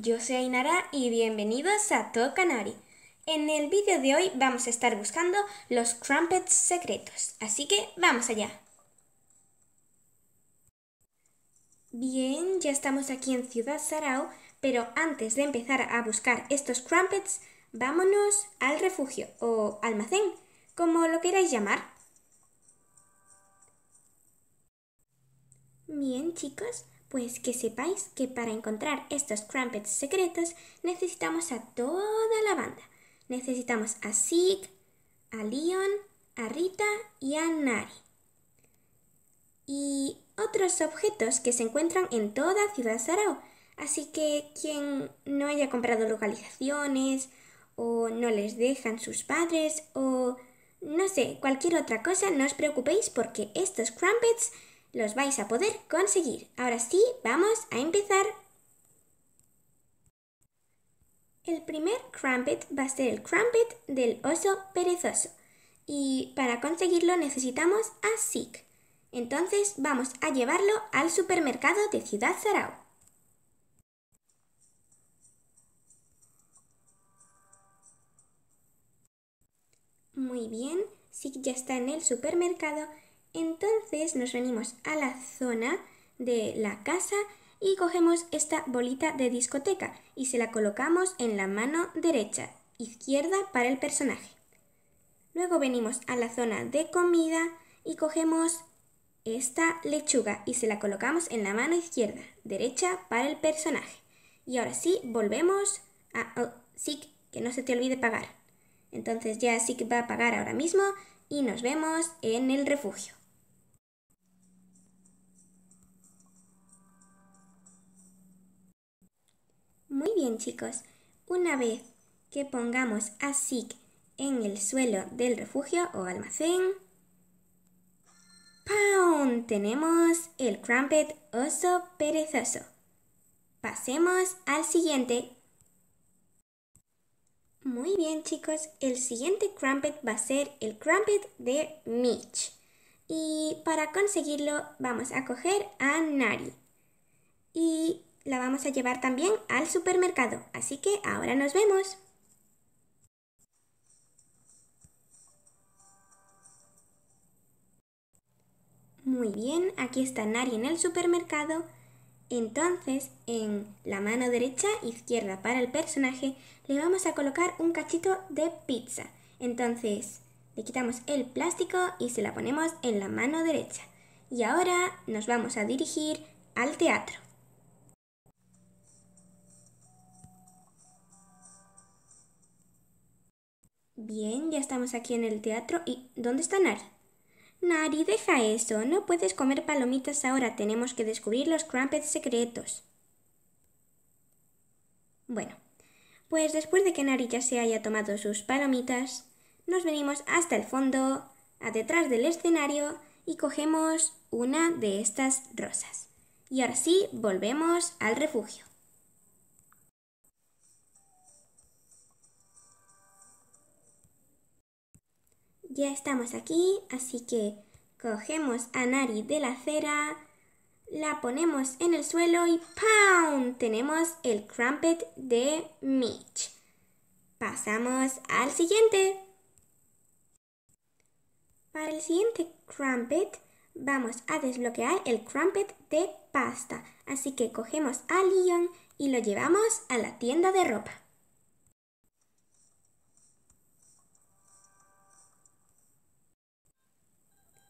yo soy Ainara y bienvenidos a To Canary. En el vídeo de hoy vamos a estar buscando los crumpets secretos, así que vamos allá. Bien, ya estamos aquí en Ciudad Sarao, pero antes de empezar a buscar estos crumpets, vámonos al refugio o almacén, como lo queráis llamar. Bien, chicos, pues que sepáis que para encontrar estos crumpets secretos necesitamos a toda la banda. Necesitamos a sid a Leon, a Rita y a Nari. Y otros objetos que se encuentran en toda Ciudad Sarao. Así que quien no haya comprado localizaciones, o no les dejan sus padres, o no sé, cualquier otra cosa, no os preocupéis porque estos crumpets los vais a poder conseguir. Ahora sí, vamos a empezar. El primer crumpet va a ser el crumpet del oso perezoso. Y para conseguirlo necesitamos a Zeke. Entonces vamos a llevarlo al supermercado de Ciudad Zarao. Muy bien, Zeke ya está en el supermercado entonces nos venimos a la zona de la casa y cogemos esta bolita de discoteca y se la colocamos en la mano derecha, izquierda para el personaje. Luego venimos a la zona de comida y cogemos esta lechuga y se la colocamos en la mano izquierda, derecha para el personaje. Y ahora sí, volvemos a oh, que no se te olvide pagar. Entonces ya que va a pagar ahora mismo y nos vemos en el refugio. Muy bien chicos, una vez que pongamos a SIC en el suelo del refugio o almacén, ¡pam! Tenemos el Crumpet Oso Perezoso. Pasemos al siguiente. Muy bien chicos, el siguiente Crumpet va a ser el Crumpet de Mitch. Y para conseguirlo vamos a coger a Nari. Y la vamos a llevar también al supermercado. Así que ahora nos vemos. Muy bien, aquí está Nari en el supermercado. Entonces, en la mano derecha, izquierda para el personaje, le vamos a colocar un cachito de pizza. Entonces, le quitamos el plástico y se la ponemos en la mano derecha. Y ahora nos vamos a dirigir al teatro. Bien, ya estamos aquí en el teatro y ¿dónde está Nari? Nari, deja eso. No puedes comer palomitas ahora. Tenemos que descubrir los crumpets secretos. Bueno, pues después de que Nari ya se haya tomado sus palomitas, nos venimos hasta el fondo, a detrás del escenario, y cogemos una de estas rosas. Y ahora sí, volvemos al refugio. Ya estamos aquí, así que cogemos a Nari de la cera, la ponemos en el suelo y ¡pam! Tenemos el crumpet de Mitch. Pasamos al siguiente. Para el siguiente crumpet vamos a desbloquear el crumpet de pasta. Así que cogemos a Leon y lo llevamos a la tienda de ropa.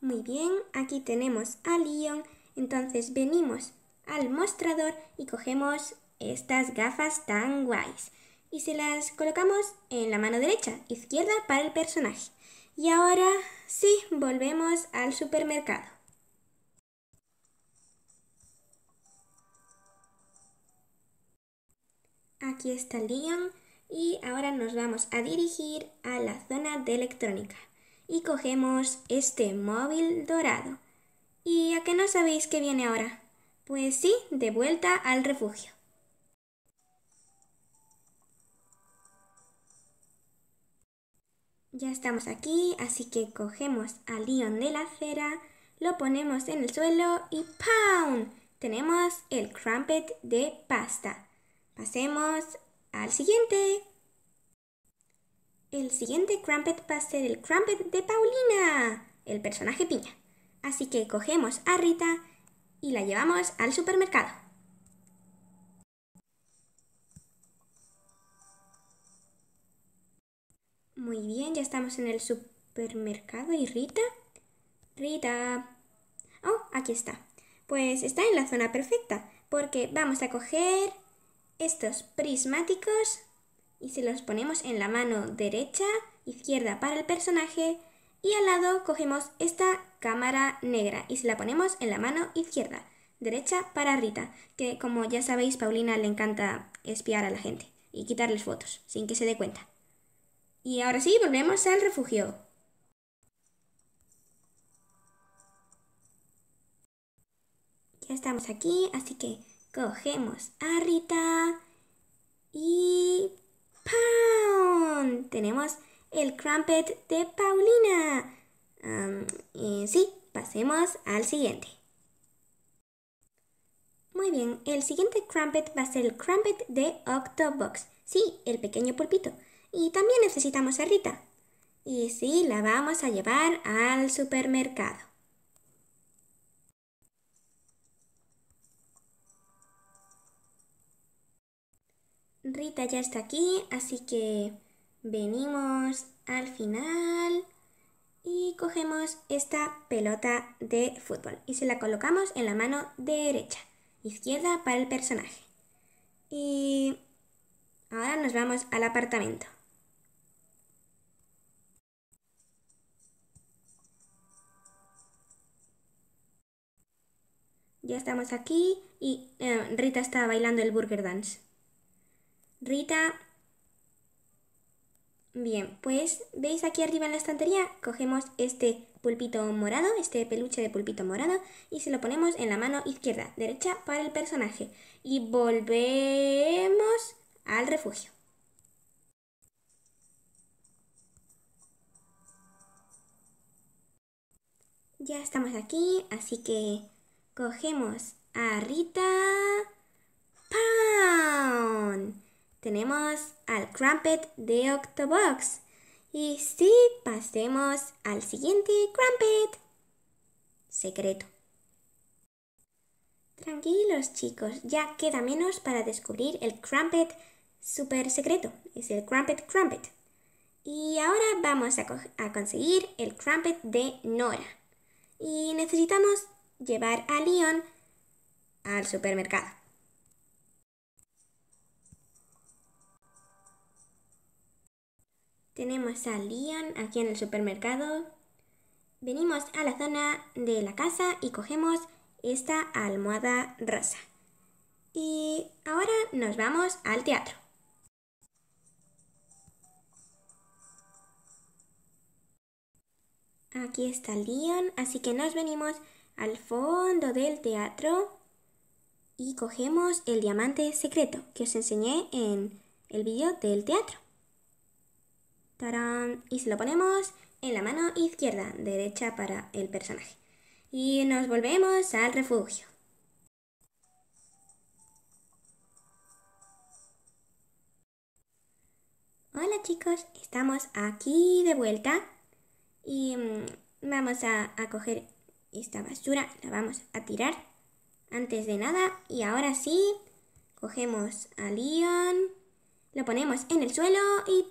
Muy bien, aquí tenemos a Leon. Entonces venimos al mostrador y cogemos estas gafas tan guays. Y se las colocamos en la mano derecha, izquierda para el personaje. Y ahora sí, volvemos al supermercado. Aquí está Leon y ahora nos vamos a dirigir a la zona de electrónica y cogemos este móvil dorado. ¿Y a qué no sabéis que viene ahora? Pues sí, de vuelta al refugio. Ya estamos aquí, así que cogemos al León de la acera, lo ponemos en el suelo y ¡pam! Tenemos el crumpet de pasta. Pasemos al siguiente. El siguiente Crumpet va a ser el Crumpet de Paulina, el personaje piña. Así que cogemos a Rita y la llevamos al supermercado. Muy bien, ya estamos en el supermercado. ¿Y Rita? Rita. Oh, aquí está. Pues está en la zona perfecta, porque vamos a coger estos prismáticos y se los ponemos en la mano derecha, izquierda para el personaje y al lado cogemos esta cámara negra y se la ponemos en la mano izquierda, derecha para Rita, que como ya sabéis Paulina le encanta espiar a la gente y quitarles fotos sin que se dé cuenta. Y ahora sí, volvemos al refugio. Ya estamos aquí, así que cogemos a Rita y tenemos el crumpet de Paulina. sí, pasemos al siguiente. Muy bien, el siguiente crumpet va a ser el crumpet de Octobox. Sí, el pequeño pulpito. Y también necesitamos a Rita. Y sí, la vamos a llevar al supermercado. Rita ya está aquí, así que venimos al final y cogemos esta pelota de fútbol y se la colocamos en la mano derecha, izquierda para el personaje. Y ahora nos vamos al apartamento. Ya estamos aquí y eh, Rita está bailando el burger dance. Rita. Bien, pues veis aquí arriba en la estantería, cogemos este pulpito morado, este peluche de pulpito morado, y se lo ponemos en la mano izquierda, derecha para el personaje. Y volvemos al refugio. Ya estamos aquí, así que cogemos a Rita... tenemos al Crumpet de Octobox. Y sí, pasemos al siguiente Crumpet. Secreto. Tranquilos chicos, ya queda menos para descubrir el Crumpet super secreto. Es el Crumpet Crumpet. Y ahora vamos a, a conseguir el Crumpet de Nora. Y necesitamos llevar a Leon al supermercado. Tenemos a Leon aquí en el supermercado. Venimos a la zona de la casa y cogemos esta almohada rosa. Y ahora nos vamos al teatro. Aquí está Leon, así que nos venimos al fondo del teatro y cogemos el diamante secreto que os enseñé en el vídeo del teatro. Y se lo ponemos en la mano izquierda, derecha para el personaje. Y nos volvemos al refugio. Hola chicos, estamos aquí de vuelta y mm, vamos a, coger esta basura, la vamos a tirar antes de nada y ahora sí, cogemos a Leon, lo ponemos en el suelo y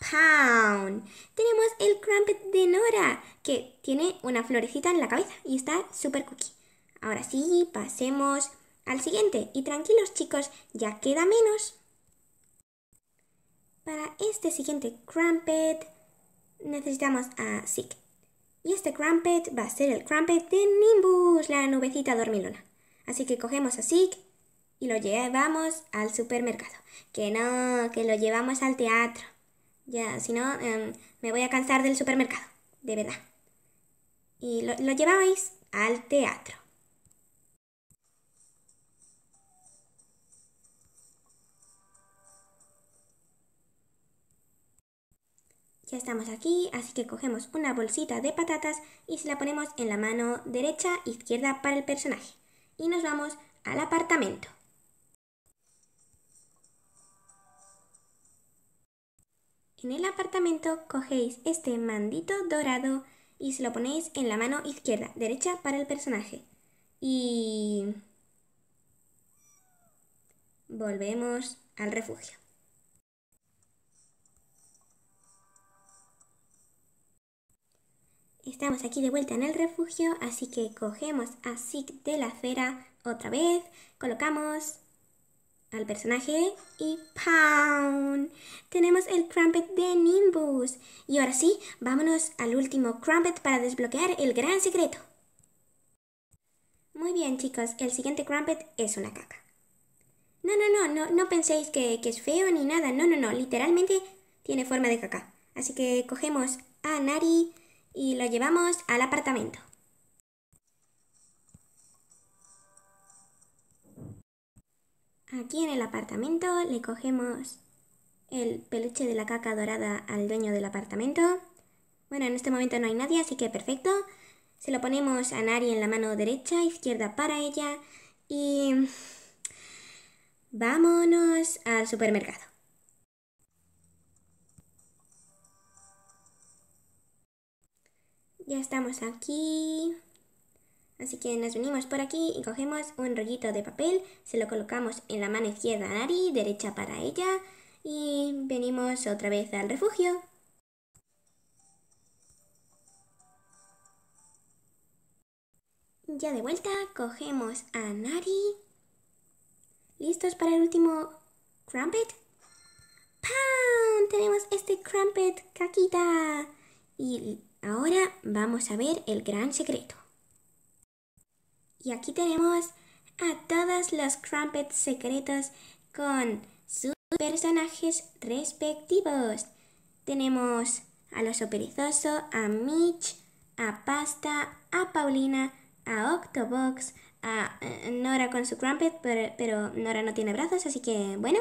pound. Tenemos el crumpet de Nora, que tiene una florecita en la cabeza y está súper cookie. Ahora sí, pasemos al siguiente. Y tranquilos chicos, ya queda menos. Para este siguiente crumpet necesitamos a Sick. Y este crumpet va a ser el crumpet de Nimbus, la nubecita dormilona. Así que cogemos a Sick y lo llevamos al supermercado. Que no, que lo llevamos al teatro. Ya, si no, em, me voy a cansar del supermercado, de verdad. Y lo, lo llevabais al teatro. Ya estamos aquí, así que cogemos una bolsita de patatas y se la ponemos en la mano derecha, izquierda para el personaje. Y nos vamos al apartamento. en el apartamento cogéis este mandito dorado y se lo ponéis en la mano izquierda, derecha para el personaje. Y... Volvemos al refugio. Estamos aquí de vuelta en el refugio, así que cogemos a Sig de la cera otra vez, colocamos al personaje y ¡pam! Tenemos el Crumpet de Nimbus. Y ahora sí, vámonos al último Crumpet para desbloquear el gran secreto. Muy bien chicos, el siguiente Crumpet es una caca. No, no, no, no, no penséis que, que es feo ni nada, no, no, no, literalmente tiene forma de caca. Así que cogemos a Nari y lo llevamos al apartamento. Aquí en el apartamento le cogemos el peluche de la caca dorada al dueño del apartamento. Bueno, en este momento no hay nadie, así que perfecto. Se lo ponemos a Nari en la mano derecha, izquierda para ella y... Vámonos al supermercado. Ya estamos aquí. Así que nos venimos por aquí y cogemos un rollito de papel, se lo colocamos en la mano izquierda a Nari, derecha para ella y venimos otra vez al refugio. Ya de vuelta, cogemos a Nari. ¿Listos para el último crumpet? ¡Pam! Tenemos este crumpet caquita. Y ahora vamos a ver el gran secreto. Y aquí tenemos a todos los crumpets secretos con sus personajes respectivos. Tenemos a los Perezoso, a Mitch, a Pasta, a Paulina, a Octobox, a eh, Nora con su crumpet, pero, pero Nora no tiene brazos, así que bueno.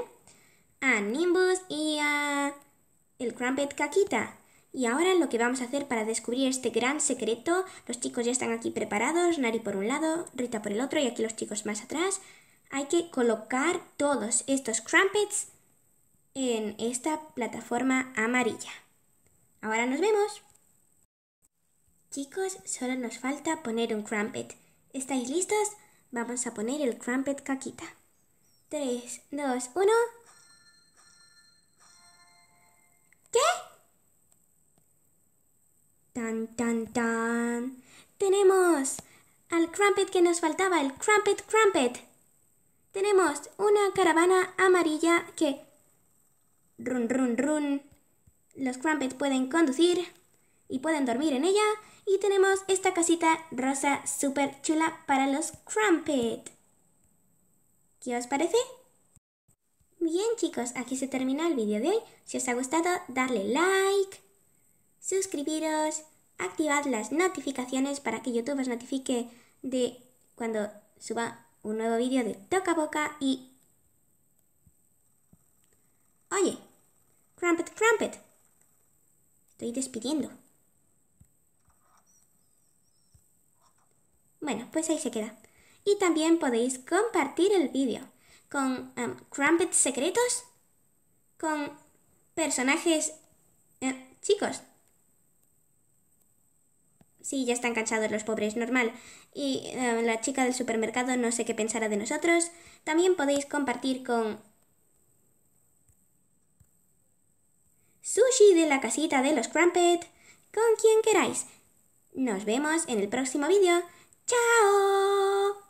A Nimbus y a el crumpet Caquita. Y ahora lo que vamos a hacer para descubrir este gran secreto, los chicos ya están aquí preparados, Nari por un lado, Rita por el otro y aquí los chicos más atrás, hay que colocar todos estos crumpets en esta plataforma amarilla. Ahora nos vemos. Chicos, solo nos falta poner un crumpet. ¿Estáis listos? Vamos a poner el crumpet caquita. 3, 2, 1... ¿Qué? Tan, tan, tan. Tenemos al Crumpet que nos faltaba, el Crumpet Crumpet. Tenemos una caravana amarilla que... Run, run, run. Los Crumpets pueden conducir y pueden dormir en ella. Y tenemos esta casita rosa súper chula para los Crumpet. ¿Qué os parece? Bien chicos, aquí se termina el vídeo de hoy. Si os ha gustado, darle like suscribiros, activad las notificaciones para que YouTube os notifique de cuando suba un nuevo vídeo de Toca Boca y... Oye, Crumpet Crumpet, estoy despidiendo. Bueno, pues ahí se queda. Y también podéis compartir el vídeo con em, Crumpet secretos, con personajes... Eh, chicos, Sí, ya están cansados los pobres, normal. Y eh, la chica del supermercado no sé qué pensará de nosotros. También podéis compartir con... Sushi de la casita de los Crumpet. Con quien queráis. Nos vemos en el próximo vídeo. ¡Chao!